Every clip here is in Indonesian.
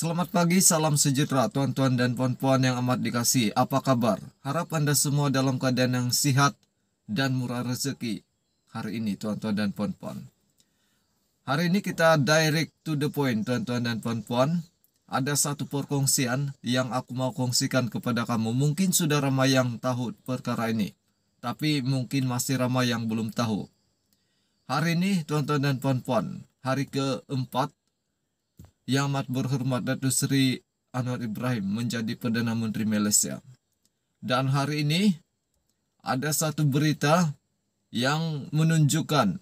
Selamat pagi, salam sejahtera tuan-tuan dan puan-puan yang amat dikasih. Apa kabar? Harap Anda semua dalam keadaan yang sihat dan murah rezeki hari ini tuan-tuan dan puan-puan. Hari ini kita direct to the point tuan-tuan dan puan-puan. Ada satu perkongsian yang aku mau kongsikan kepada kamu. Mungkin sudah ramai yang tahu perkara ini, tapi mungkin masih ramai yang belum tahu. Hari ini tuan-tuan dan puan-puan, hari keempat yang amat berhormat datu Seri Anwar Ibrahim menjadi Perdana Menteri Malaysia. Dan hari ini ada satu berita yang menunjukkan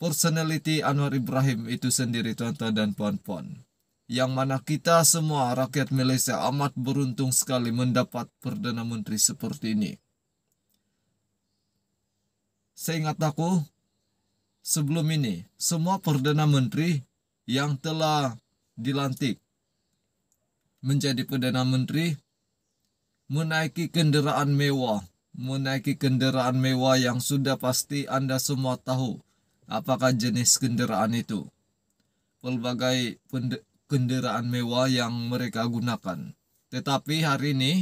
personality Anwar Ibrahim itu sendiri tuan-tuan dan puan-puan. Yang mana kita semua rakyat Malaysia amat beruntung sekali mendapat Perdana Menteri seperti ini. Saya ingat aku, sebelum ini, semua Perdana Menteri yang telah dilantik menjadi Perdana Menteri menaiki kendaraan mewah, menaiki kendaraan mewah yang sudah pasti Anda semua tahu apakah jenis kendaraan itu. Pelbagai kendaraan mewah yang mereka gunakan. Tetapi hari ini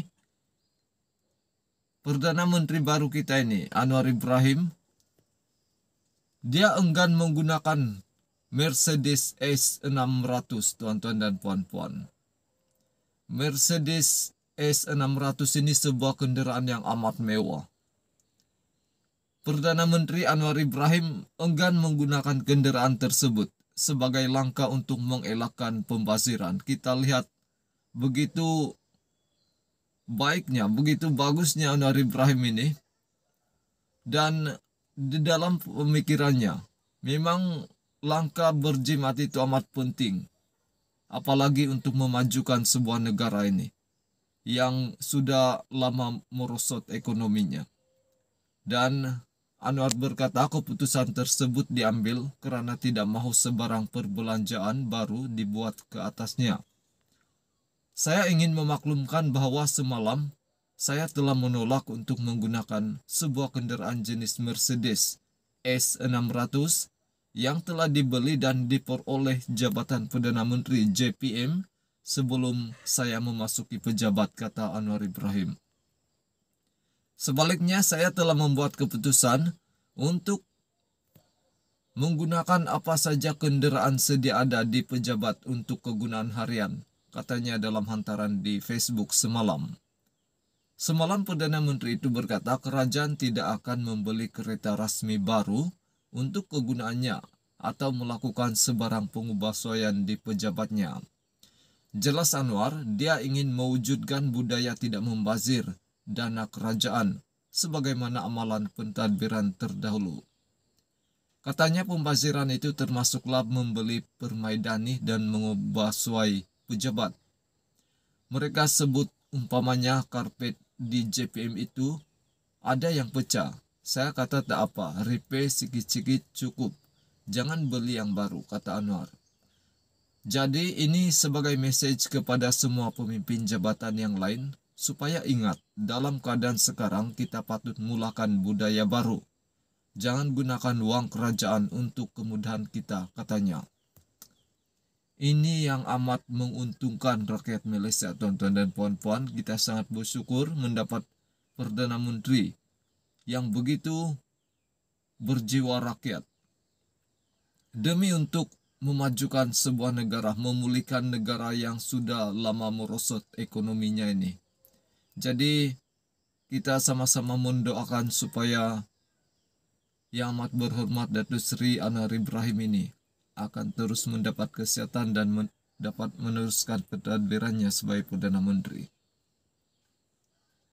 Perdana Menteri baru kita ini, Anwar Ibrahim, dia enggan menggunakan Mercedes S600, tuan-tuan dan puan-puan. Mercedes S600 ini sebuah kendaraan yang amat mewah. Perdana Menteri Anwar Ibrahim enggan menggunakan kendaraan tersebut sebagai langkah untuk mengelakkan pembaziran. Kita lihat begitu baiknya, begitu bagusnya Anwar Ibrahim ini. Dan di dalam pemikirannya. Memang langkah berjimat itu amat penting, apalagi untuk memajukan sebuah negara ini yang sudah lama merosot ekonominya. Dan Anwar berkata, keputusan tersebut diambil karena tidak mau sebarang perbelanjaan baru dibuat ke atasnya. Saya ingin memaklumkan bahwa semalam saya telah menolak untuk menggunakan sebuah kendaraan jenis Mercedes S600 yang telah dibeli dan diperoleh jabatan Perdana Menteri JPM sebelum saya memasuki pejabat, kata Anwar Ibrahim. Sebaliknya, saya telah membuat keputusan untuk menggunakan apa saja kendaraan sedia ada di pejabat untuk kegunaan harian, katanya dalam hantaran di Facebook semalam. Semalam Perdana Menteri itu berkata kerajaan tidak akan membeli kereta rasmi baru untuk kegunaannya atau melakukan sebarang pengubahsuaian di pejabatnya. Jelas Anwar, dia ingin mewujudkan budaya tidak membazir dana kerajaan sebagaimana amalan pentadbiran terdahulu. Katanya pembaziran itu termasuklah membeli permaidani dan mengubah suai pejabat. Mereka sebut umpamanya karpet di JPM itu ada yang pecah. Saya kata tak apa, repair sikit-sikit cukup. Jangan beli yang baru, kata Anwar. Jadi ini sebagai message kepada semua pemimpin jabatan yang lain supaya ingat dalam keadaan sekarang kita patut mulakan budaya baru. Jangan gunakan uang kerajaan untuk kemudahan kita, katanya. Ini yang amat menguntungkan rakyat Malaysia, tuan-tuan dan puan-puan. Kita sangat bersyukur mendapat Perdana Menteri yang begitu berjiwa rakyat. Demi untuk memajukan sebuah negara, memulihkan negara yang sudah lama merosot ekonominya ini. Jadi kita sama-sama mendoakan supaya yang amat berhormat Datu Sri Anwar Ibrahim ini akan terus mendapat kesehatan dan men dapat meneruskan ketadbirannya sebagai Perdana Menteri.